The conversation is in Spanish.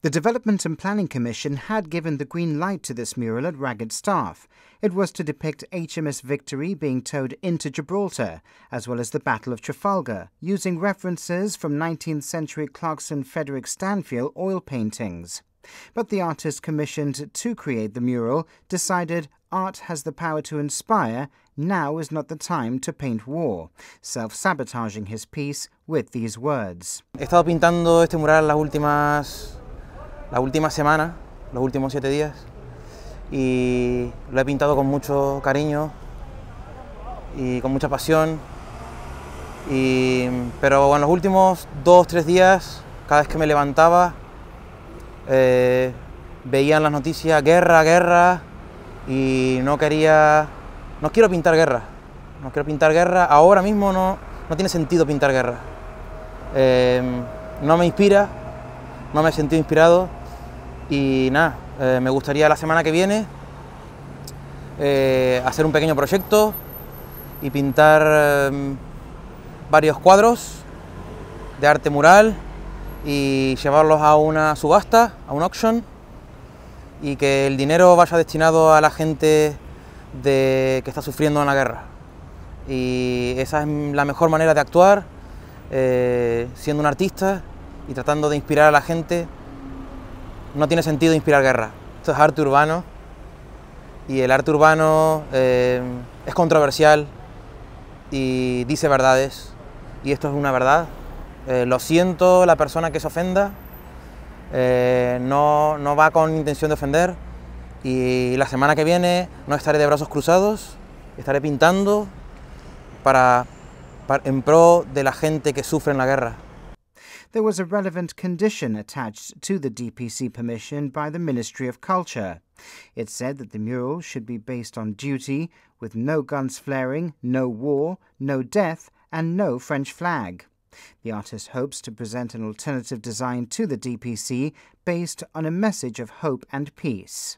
The Development and Planning Commission had given the green light to this mural at Ragged Staff. It was to depict HMS Victory being towed into Gibraltar, as well as the Battle of Trafalgar, using references from 19th century Clarkson Frederick Stanfield oil paintings. But the artist commissioned to create the mural decided art has the power to inspire, now is not the time to paint war, self-sabotaging his piece with these words. He been painting this mural the last. ...la última semana, los últimos siete días, y lo he pintado con mucho cariño y con mucha pasión. pero en los últimos dos, tres días, cada vez que me levantaba, ...veían eh, veía las noticias guerra, guerra, y no quería, no quiero pintar guerra, no quiero pintar guerra, ahora mismo no, no tiene sentido pintar guerra. Eh, no me inspira, no me he sentido inspirado y nada, eh, me gustaría la semana que viene eh, hacer un pequeño proyecto y pintar eh, varios cuadros de arte mural y llevarlos a una subasta, a un auction, y que el dinero vaya destinado a la gente de, que está sufriendo en la guerra. Y esa es la mejor manera de actuar, siendo un artista y tratando de inspirar a la gente no tiene sentido inspirar guerra. Esto es arte urbano y el arte urbano eh, es controversial y dice verdades y esto es una verdad. Eh, lo siento la persona que se ofenda, eh, no, va con intención de ofender y la semana que viene no estaré de brazos cruzados, estaré pintando en pro de la gente que sufre en la guerra. there was a relevant condition attached to the DPC permission by the Ministry of Culture. It said that the mural should be based on duty, with no guns flaring, no war, no death, and no French flag. The artist hopes to present an alternative design to the DPC based on a message of hope and peace.